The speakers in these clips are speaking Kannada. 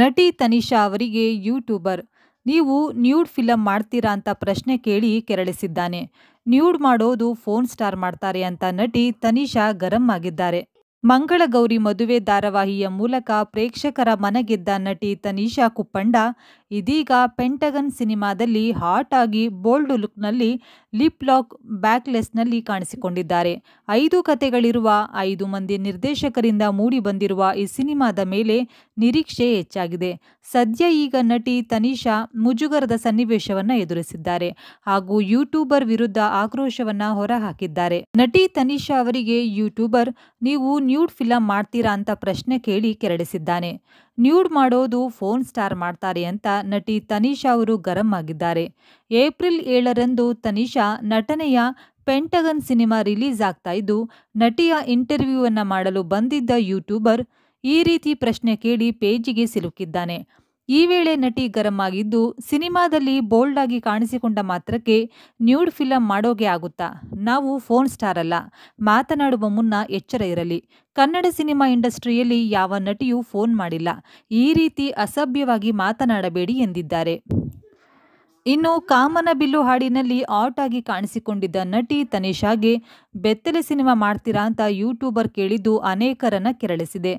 ನಟಿ ತನಿಷಾ ಅವರಿಗೆ ಯೂಟ್ಯೂಬರ್ ನೀವು ನ್ಯೂಡ್ ಫಿಲಮ್ ಮಾಡ್ತೀರಾ ಅಂತ ಪ್ರಶ್ನೆ ಕೇಳಿ ಕೆರಳಿಸಿದ್ದಾನೆ ನ್ಯೂಡ್ ಮಾಡೋದು ಫೋನ್ ಸ್ಟಾರ್ ಮಾಡ್ತಾರೆ ಅಂತ ನಟಿ ತನಿಷಾ ಗರಂ ಆಗಿದ್ದಾರೆ ಮಂಗಳಗೌರಿ ಮದುವೆ ಧಾರಾವಾಹಿಯ ಮೂಲಕ ಪ್ರೇಕ್ಷಕರ ಮನಗೆದ್ದ ನಟಿ ತನೀಷಾ ಕುಪ್ಪಂಡ ಇದೀಗ ಪೆಂಟಗನ್ ಸಿನಿಮಾದಲ್ಲಿ ಹಾಟ್ ಆಗಿ ಬೋಲ್ಡ್ ಲುಕ್ನಲ್ಲಿ ಲಿಪ್ ಲಾಕ್ ಬ್ಯಾಕ್ಲೆಸ್ನಲ್ಲಿ ಕಾಣಿಸಿಕೊಂಡಿದ್ದಾರೆ ಐದು ಕತೆಗಳಿರುವ ಐದು ಮಂದಿ ನಿರ್ದೇಶಕರಿಂದ ಮೂಡಿಬಂದಿರುವ ಈ ಸಿನಿಮಾದ ಮೇಲೆ ನಿರೀಕ್ಷೆ ಹೆಚ್ಚಾಗಿದೆ ಸದ್ಯ ಈಗ ನಟಿ ತನೀಷಾ ಮುಜುಗರದ ಸನ್ನಿವೇಶವನ್ನು ಎದುರಿಸಿದ್ದಾರೆ ಹಾಗೂ ಯೂಟ್ಯೂಬರ್ ವಿರುದ್ಧ ಆಕ್ರೋಶವನ್ನು ಹೊರಹಾಕಿದ್ದಾರೆ ನಟಿ ತನಿಷಾ ಅವರಿಗೆ ಯೂಟ್ಯೂಬರ್ ನೀವು ನ್ಯೂಡ್ ಫಿಲಂ ಮಾಡ್ತೀರಾ ಅಂತ ಪ್ರಶ್ನೆ ಕೇಳಿ ಕೆರಳಿಸಿದ್ದಾನೆ ನ್ಯೂಡ್ ಮಾಡೋದು ಫೋನ್ ಸ್ಟಾರ್ ಮಾಡ್ತಾರೆ ಅಂತ ನಟಿ ತನೀಶಾ ಅವರು ಗರಂ ಆಗಿದ್ದಾರೆ ಏಪ್ರಿಲ್ ಏಳರಂದು ತನೀಶಾ ನಟನೆಯ ಪೆಂಟಗನ್ ಸಿನಿಮಾ ರಿಲೀಸ್ ಆಗ್ತಾ ಇದ್ದು ನಟಿಯ ಇಂಟರ್ವ್ಯೂ ಮಾಡಲು ಬಂದಿದ್ದ ಯೂಟ್ಯೂಬರ್ ಈ ರೀತಿ ಪ್ರಶ್ನೆ ಕೇಳಿ ಪೇಜಿಗೆ ಸಿಲುಕಿದ್ದಾನೆ ಈ ವೇಳೆ ನಟಿ ಗರಂ ಆಗಿದ್ದು ಸಿನಿಮಾದಲ್ಲಿ ಬೋಲ್ಡ್ ಆಗಿ ಕಾಣಿಸಿಕೊಂಡ ಮಾತ್ರಕ್ಕೆ ನ್ಯೂಡ್ ಫಿಲಂ ಮಾಡೋಗೆ ಆಗುತ್ತಾ ನಾವು ಫೋನ್ ಸ್ಟಾರ್ ಅಲ್ಲ ಮಾತನಾಡುವ ಮುನ್ನ ಎಚ್ಚರ ಇರಲಿ ಕನ್ನಡ ಸಿನಿಮಾ ಇಂಡಸ್ಟ್ರಿಯಲ್ಲಿ ಯಾವ ನಟಿಯೂ ಫೋನ್ ಮಾಡಿಲ್ಲ ಈ ರೀತಿ ಅಸಭ್ಯವಾಗಿ ಮಾತನಾಡಬೇಡಿ ಎಂದಿದ್ದಾರೆ ಇನ್ನು ಕಾಮನಬಿಲ್ಲು ಹಾಡಿನಲ್ಲಿ ಆಟ್ ಆಗಿ ಕಾಣಿಸಿಕೊಂಡಿದ್ದ ನಟಿ ತನಿಷಾಗೆ ಬೆತ್ತಲೆ ಸಿನಿಮಾ ಮಾಡ್ತೀರಾ ಅಂತ ಯೂಟ್ಯೂಬರ್ ಕೇಳಿದ್ದು ಅನೇಕರನ್ನ ಕೆರಳಿಸಿದೆ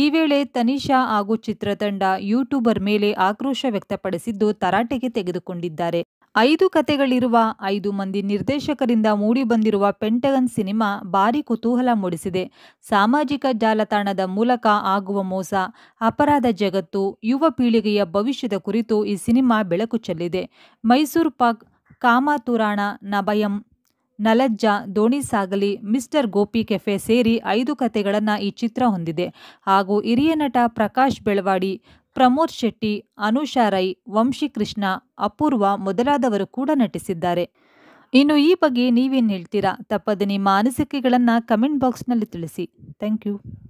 ಈ ವೇಳೆ ತನಿಷಾ ಹಾಗೂ ಚಿತ್ರತಂಡ ಯೂಟ್ಯೂಬರ್ ಮೇಲೆ ಆಕ್ರೋಶ ವ್ಯಕ್ತಪಡಿಸಿದ್ದು ತರಾಟೆಗೆ ತೆಗೆದುಕೊಂಡಿದ್ದಾರೆ ಐದು ಕತೆಗಳಿರುವ ಐದು ಮಂದಿ ನಿರ್ದೇಶಕರಿಂದ ಮೂಡಿಬಂದಿರುವ ಪೆಂಟಗನ್ ಸಿನಿಮಾ ಭಾರೀ ಕುತೂಹಲ ಮೂಡಿಸಿದೆ ಸಾಮಾಜಿಕ ಜಾಲತಾಣದ ಮೂಲಕ ಆಗುವ ಮೋಸ ಅಪರಾಧ ಜಗತ್ತು ಯುವ ಪೀಳಿಗೆಯ ಭವಿಷ್ಯದ ಕುರಿತು ಈ ಸಿನಿಮಾ ಬೆಳಕು ಚೆಲ್ಲಿದೆ ಮೈಸೂರು ಪಾಕ್ ಕಾಮಾತುರಾಣ ನಭಯಂ ನಲಜ್ಜ ದೋಣಿ ಸಾಗಲಿ ಮಿಸ್ಟರ್ ಗೋಪಿ ಕೆಫೆ ಸೇರಿ ಐದು ಕತೆಗಳನ್ನು ಈ ಚಿತ್ರ ಹೊಂದಿದೆ ಹಾಗೂ ಹಿರಿಯ ನಟ ಪ್ರಕಾಶ್ ಬೆಳವಾಡಿ ಪ್ರಮೋದ್ ಶೆಟ್ಟಿ ಅನುಷಾ ರೈ ವಂಶಿಕೃಷ್ಣ ಅಪೂರ್ವ ಮೊದಲಾದವರು ಕೂಡ ನಟಿಸಿದ್ದಾರೆ ಇನ್ನು ಈ ಬಗ್ಗೆ ನೀವೇನು ಹೇಳ್ತೀರಾ ತಪ್ಪದೆ ನಿಮ್ಮ ಅನಿಸಿಕೆಗಳನ್ನು ಕಮೆಂಟ್ ಬಾಕ್ಸ್ನಲ್ಲಿ ತಿಳಿಸಿ ಥ್ಯಾಂಕ್ ಯು